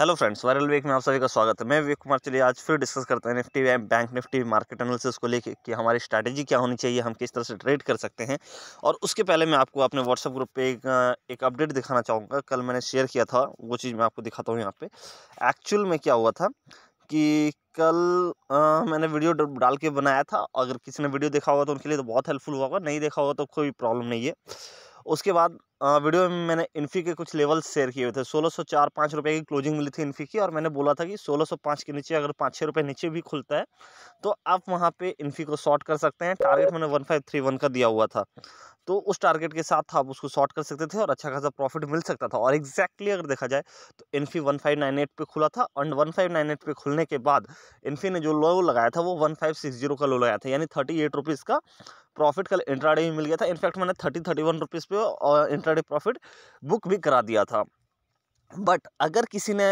hello friends viral week में आप सभी का स्वागत है मैं विवेक कुमार चलिए आज फिर डिस्कस करते हैं Nifty Bank Nifty market analysis को लेकर कि हमारी स्ट्रैटेजी क्या होनी चाहिए हम किस तरह से ट्रेड कर सकते हैं और उसके पहले मैं आपको अपने व्हाट्सअप ग्रुप पे एक एक अपडेट दिखाना चाहूँगा कल मैंने शेयर किया था वो चीज़ मैं आपको दिखाता हूँ यहाँ पे एक्चुअल में क्या हुआ था कि कल आ, मैंने वीडियो डाल के बनाया था अगर किसी ने वीडियो देखा होगा तो उनके लिए तो बहुत हेल्पफुल होगा नहीं देखा होगा तो कोई प्रॉब्लम नहीं है उसके बाद वीडियो में मैंने इन्फी के कुछ लेवल्स शेयर किए थे सोलह सौ चार पाँच रुपये की क्लोजिंग मिली थी इन्फी की और मैंने बोला था कि सोलह सौ पाँच के नीचे अगर पाँच छः रुपये नीचे भी खुलता है तो आप वहाँ पे इन्फी को शॉर्ट कर सकते हैं टारगेट मैंने वन फाइव थ्री वन का दिया हुआ था तो उस टारगेट के साथ आप उसको शॉर्ट कर सकते थे और अच्छा खासा प्रॉफिट मिल सकता था और एग्जैक्टली अगर देखा जाए तो Infy one five nine eight पर खुला था and one five nine eight पर खुलने के बाद इन्फी ने जो लो लगाया था वो वन फाइव सिक्स जीरो का लो लगाया था यानी थर्टी एट रुपीज़ का प्रॉफिट कल इंट्राडे में मिल गया था इनफैक्ट मैंने थर्टी थर्टी वन रुपीज़ पे और इंट्राडे प्रॉफिट बुक भी करा दिया था बट अगर किसी ने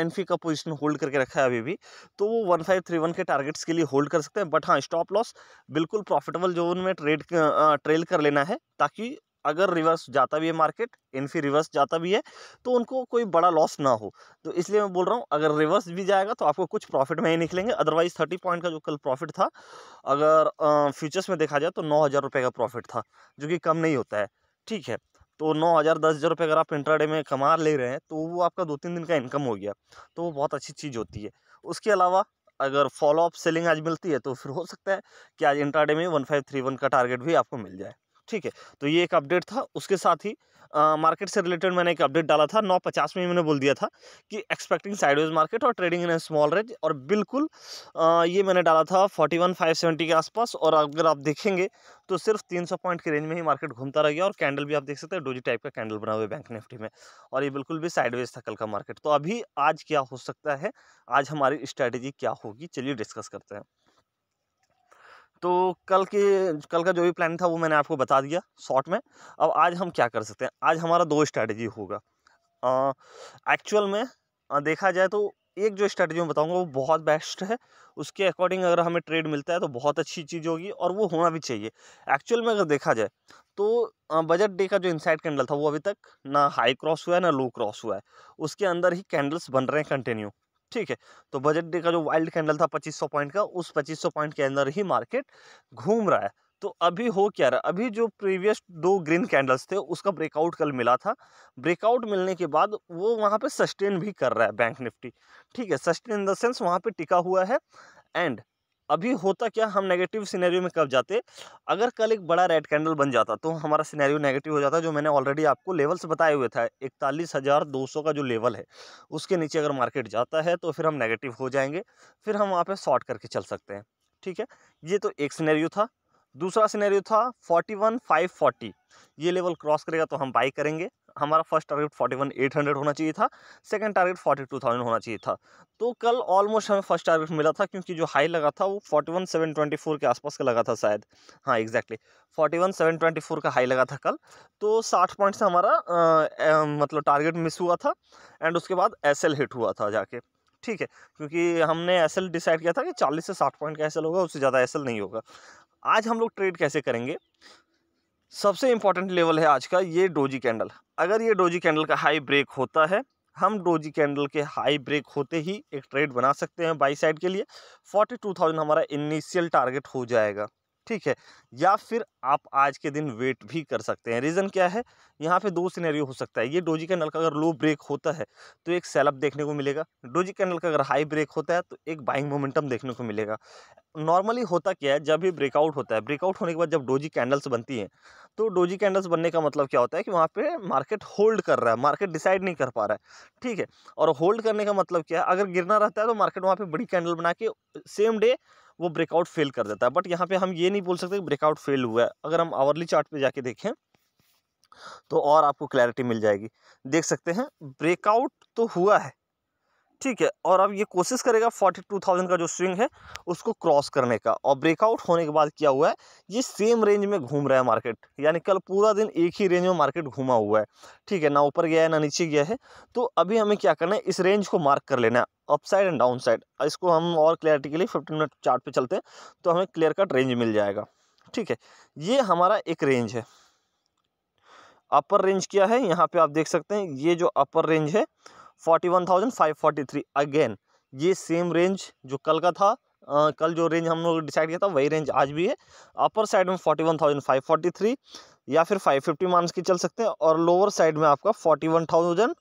एनफी का पोजीशन होल्ड करके रखा है अभी भी तो वो वन फाइव थ्री वन के टारगेट्स के लिए होल्ड कर सकते हैं बट हाँ स्टॉप लॉस बिल्कुल प्रॉफिटेबल जोन में ट्रेड ट्रेल कर लेना है ताकि अगर रिवर्स जाता भी है मार्केट इनफी रिवर्स जाता भी है तो उनको कोई बड़ा लॉस ना हो तो इसलिए मैं बोल रहा हूँ अगर रिवर्स भी जाएगा तो आपको कुछ प्रॉफिट में ही निकलेंगे अदरवाइज थर्टी पॉइंट का जो कल प्रॉफिट था अगर फ्यूचर्स में देखा जाए तो नौ हज़ार रुपये का प्रॉफिट था जो कि कम नहीं होता है ठीक है तो नौ हज़ार दस हज़ार रुपये अगर आप इंट्राडे में कमा ले रहे हैं तो वो आपका दो तीन दिन का इनकम हो गया तो वो बहुत अच्छी चीज़ होती है उसके अलावा अगर फॉलो अप सेलिंग आज मिलती है तो फिर हो सकता है कि आज इंट्राडे में वन फाइव थ्री वन का टारगेट भी आपको मिल जाए ठीक है तो ये एक अपडेट था उसके साथ ही मार्केट से रिलेटेड मैंने एक अपडेट डाला था नौ पचास में मैंने बोल दिया था कि एक्सपेक्टिंग साइडवेज मार्केट और trading in a small range और बिल्कुल आ, ये मैंने डाला था फोर्टी वन फाइव सेवेंटी के आसपास और अगर आप देखेंगे तो सिर्फ तीन सौ पॉइंट के रेंज में ही मार्केट घूमता रह गया और कैंडल भी आप देख सकते हैं डोजी टाइप का कैंडल बना हुआ है बैंक निफ्टी में और ये बिल्कुल भी साइडवेज था कल का मार्केट तो अभी आज क्या हो सकता है आज हमारी स्ट्रैटेजी क्या होगी चलिए डिस्कस करते हैं तो कल के कल का जो भी प्लान था वो मैंने आपको बता दिया शॉर्ट में अब आज हम क्या कर सकते हैं आज हमारा दो स्ट्रैटेजी होगा एक्चुअल में आ, देखा जाए तो एक जो स्ट्रैटेजी मैं बताऊंगा वो बहुत बेस्ट है उसके अकॉर्डिंग अगर हमें ट्रेड मिलता है तो बहुत अच्छी चीज़ होगी और वो होना भी चाहिए एक्चुअल में अगर देखा जाए तो बजट डे का जो इनसाइड कैंडल था वो अभी तक ना हाई क्रॉस हुआ है ना लो क्रॉस हुआ है उसके अंदर ही कैंडल्स बन रहे हैं कंटिन्यू ठीक है तो बजट डे का जो वाइल्ड कैंडल था 2500 पॉइंट का उस 2500 पॉइंट के अंदर ही मार्केट घूम रहा है तो अभी हो क्या रहा अभी जो प्रीवियस दो ग्रीन कैंडल्स थे उसका ब्रेकआउट कल मिला था ब्रेकआउट मिलने के बाद वो वहाँ पे सस्टेन भी कर रहा है बैंक निफ्टी ठीक है सस्टेन इन द सेंस वहाँ पे टिका हुआ है एंड अभी होता क्या हम नेगेटिव सिनेरियो में कब जाते अगर कल एक बड़ा रेड कैंडल बन जाता तो हमारा सिनेरियो नेगेटिव हो जाता जो मैंने ऑलरेडी आपको लेवल्स बताए हुए था इकतालीस हज़ार दो सौ का जो लेवल है उसके नीचे अगर मार्केट जाता है तो फिर हम नेगेटिव हो जाएंगे फिर हम वहाँ पर शॉर्ट करके चल सकते हैं ठीक है ये तो एक सिनेरियो था दूसरा सिनेरियो था फोर्टी वन फाइव फोर्टी ये लेवल क्रॉस करेगा तो हम बाई करेंगे हमारा first target forty one eight hundred होना चाहिए था second target forty two thousand होना चाहिए था तो कल ऑलमोस्ट हमें फर्स्ट टारगेट मिला था क्योंकि जो हाई लगा था वो forty one seven twenty four के आसपास का लगा था शायद हाँ exactly forty one seven twenty four का हाई लगा था कल तो साठ पॉइंट से हमारा आ, आ, मतलब टारगेट मिस हुआ था एंड उसके बाद एस हिट हुआ था जाके ठीक है क्योंकि हमने एस डिसाइड किया था कि चालीस से साठ पॉइंट का एस होगा उससे ज़्यादा एस नहीं होगा आज हम लोग ट्रेड कैसे करेंगे सबसे इम्पॉर्टेंट लेवल है आज का ये डोजी कैंडल अगर ये डोजी कैंडल का हाई ब्रेक होता है हम डोजी कैंडल के हाई ब्रेक होते ही एक ट्रेड बना सकते हैं बाई साइड के लिए फोर्टी टू थाउजेंड हमारा इनिशियल टारगेट हो जाएगा ठीक है या फिर आप आज के दिन वेट भी कर सकते हैं रीज़न क्या है यहाँ पे दो सिनेरियो हो सकता है ये डोजी कैंडल का अगर लो ब्रेक होता है तो एक सेलअप देखने को मिलेगा डोजी कैंडल का अगर हाई ब्रेक होता है तो एक बाइंग मोमेंटम देखने को मिलेगा नॉर्मली होता क्या है जब भी ब्रेकआउट होता है ब्रेकआउट होने के बाद जब डोजी कैंडल्स बनती हैं तो डोजी कैंडल्स बनने का मतलब क्या होता है कि वहाँ पे मार्केट होल्ड कर रहा है मार्केट डिसाइड नहीं कर पा रहा है ठीक है और होल्ड करने का मतलब क्या है अगर गिरना रहता है तो मार्केट वहाँ पे बड़ी कैंडल बना के सेम डे वो ब्रेकआउट फेल कर देता है बट यहाँ पे हम ये नहीं बोल सकते कि ब्रेकआउट फेल हुआ है अगर हम आवरली चार्ट पे जाके देखें तो और आपको क्लैरिटी मिल जाएगी देख सकते हैं ब्रेकआउट तो हुआ है ठीक है और अब ये कोशिश करेगा फोर्टी टू थाउजेंड का जो स्विंग है उसको क्रॉस करने का और ब्रेकआउट होने के बाद क्या हुआ है ये सेम रेंज में घूम रहा है मार्केट यानी कल पूरा दिन एक ही रेंज में मार्केट घूमा हुआ है ठीक है ना ऊपर गया है ना नीचे गया है तो अभी हमें क्या करना है इस रेंज को मार्क कर लेना है अपसाइड एंड डाउन साइड इसको हम और क्लैरिटी के लिए फिफ्टीन मिनट चार्ट पे चलते हैं तो हमें क्लियर कट रेंज मिल जाएगा ठीक है ये हमारा एक रेंज है अपर रेंज क्या है यहाँ पे आप देख सकते हैं ये जो अपर रेंज है forty one thousand five forty three again ये सेम रेंज जो कल का था आ, कल जो रेंज हम लोग डिसाइड किया था वही रेंज आज भी है अपर साइड में forty one thousand five forty three या फिर फाइव फिफ्टी मानस की चल सकते हैं और लोअर साइड में आपका forty one thousand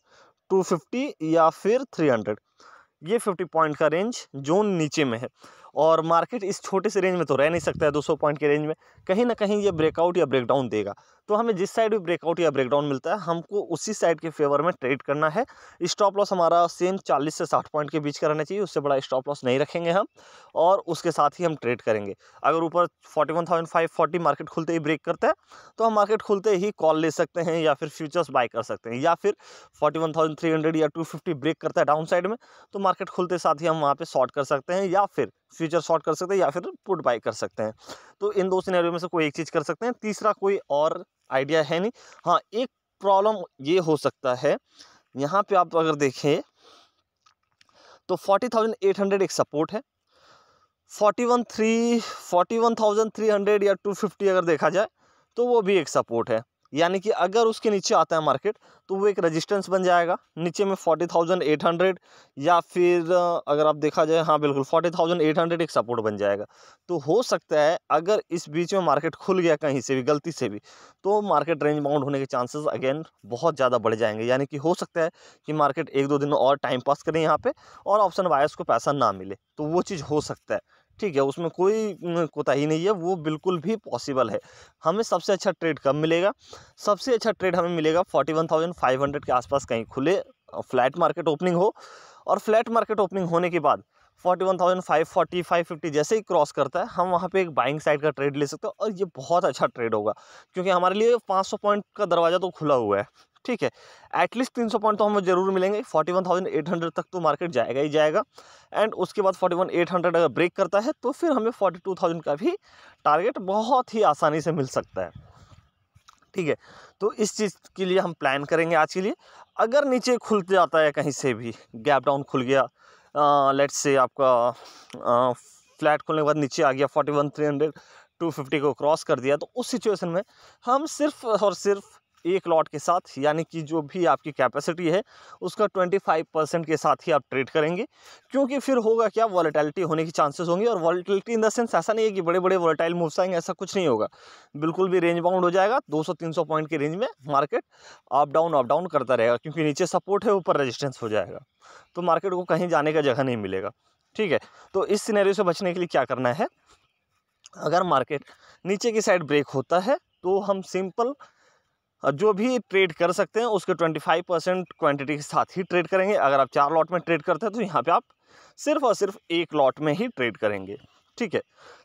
two fifty या फिर थ्री हंड्रेड ये फिफ्टी पॉइंट का रेंज जोन नीचे में है और मार्केट इस छोटे से रेंज में तो रह नहीं सकता है 200 पॉइंट के रेंज में कहीं ना कहीं ये ब्रेकआउट या ब्रेकडाउन देगा तो हमें जिस साइड भी ब्रेकआउट या ब्रेकडाउन मिलता है हमको उसी साइड के फेवर में ट्रेड करना है स्टॉप लॉस हमारा सेम चालीस से साठ पॉइंट के बीच का रहना चाहिए उससे बड़ा स्टॉप लॉस नहीं रखेंगे हम और उसके साथ ही हम ट्रेड करेंगे अगर ऊपर forty one thousand five forty market खुलते ही ब्रेक करता है तो हम मार्केट खुलते ही कॉल ले सकते हैं या फिर फ्यूचर्स बाय कर सकते हैं या फिर forty one thousand three hundred या टू फिफ्टी ब्रेक करता है डाउन साइड में तो मार्केट खुलते साथ ही हम वहाँ पर शॉर्ट कर सकते हैं या फिर फ्यूचर शॉर्ट कर सकते हैं या फिर पुट बाई कर सकते हैं तो इन दो सिनेरियो में से कोई एक चीज़ कर सकते हैं तीसरा कोई और आइडिया है नहीं हाँ एक प्रॉब्लम ये हो सकता है यहाँ पे आप अगर देखें तो फोर्टी थाउजेंड एट हंड्रेड एक सपोर्ट है forty one three forty one thousand three hundred या टू फिफ्टी अगर देखा जाए तो वो भी एक सपोर्ट है यानी कि अगर उसके नीचे आता है मार्केट तो वो एक रेजिस्टेंस बन जाएगा नीचे में फोर्टी थाउजेंड एट हंड्रेड या फिर अगर आप देखा जाए हाँ बिल्कुल फोर्टी थाउजेंड एट हंड्रेड एक सपोर्ट बन जाएगा तो हो सकता है अगर इस बीच में मार्केट खुल गया कहीं से भी गलती से भी तो मार्केट रेंज बाउंड होने के चांसेस अगेन बहुत ज़्यादा बढ़ जाएंगे यानी कि हो सकता है कि मार्केट एक दो दिन और टाइम पास करें यहाँ पर और ऑप्शन वायर्स को पैसा ना मिले तो वो चीज़ हो सकता है ठीक है उसमें कोई कोताही नहीं है वो बिल्कुल भी पॉसिबल है हमें सबसे अच्छा ट्रेड कब मिलेगा सबसे अच्छा ट्रेड हमें मिलेगा forty one thousand five hundred के आसपास कहीं खुले फ्लैट मार्केट ओपनिंग हो और फ्लैट मार्केट ओपनिंग होने के बाद forty one thousand five forty five fifty जैसे ही क्रॉस करता है हम वहाँ पे एक बाइंग साइड का ट्रेड ले सकते हैं और ये बहुत अच्छा ट्रेड होगा क्योंकि हमारे लिए पाँच सौ पॉइंट का दरवाज़ा तो खुला हुआ है ठीक है एटलीस्ट तीन सौ पॉइंट तो हमें जरूर मिलेंगे forty one thousand eight hundred तक तो मार्केट जाएगा ही जाएगा एंड उसके बाद फोर्टी वन एट हंड्रेड अगर ब्रेक करता है तो फिर हमें फोर्टी टू थाउजेंड का भी टारगेट बहुत ही आसानी से मिल सकता है ठीक है तो इस चीज़ के लिए हम प्लान करेंगे आज के लिए अगर नीचे खुल जाता है कहीं से भी गैप डाउन खुल गया लेट से आपका आ, फ्लैट खुलने के बाद नीचे आ गया forty one three hundred two fifty को क्रॉस कर दिया तो उस सिचुएशन में हम सिर्फ और सिर्फ एक लॉट के साथ यानी कि जो भी आपकी कैपेसिटी है उसका 25 परसेंट के साथ ही आप ट्रेड करेंगे क्योंकि फिर होगा क्या वॉलेटैलिटी होने की चांसेस होंगे और वॉलेटैलिटी इन द सेंस ऐसा नहीं है कि बड़े बड़े वॉलेटाइल मूव्स आएंगे ऐसा कुछ नहीं होगा बिल्कुल भी रेंज बाउंड हो जाएगा 200-300 पॉइंट के रेंज में market up down up down करता रहेगा क्योंकि नीचे सपोर्ट है ऊपर रजिस्टेंस हो जाएगा तो मार्केट को कहीं जाने का जगह नहीं मिलेगा ठीक है तो इस सीनेरियो से बचने के लिए क्या करना है अगर मार्केट नीचे की साइड ब्रेक होता है तो हम सिंपल जो भी ट्रेड कर सकते हैं उसके 25 परसेंट क्वान्टिटी के साथ ही ट्रेड करेंगे अगर आप चार लॉट में ट्रेड करते हैं तो यहाँ पे आप सिर्फ और सिर्फ एक लॉट में ही ट्रेड करेंगे ठीक है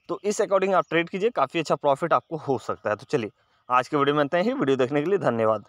तो इस अकॉर्डिंग आप ट्रेड कीजिए काफ़ी अच्छा प्रॉफिट आपको हो सकता है तो चलिए आज के वीडियो में आते हैं वीडियो देखने के लिए धन्यवाद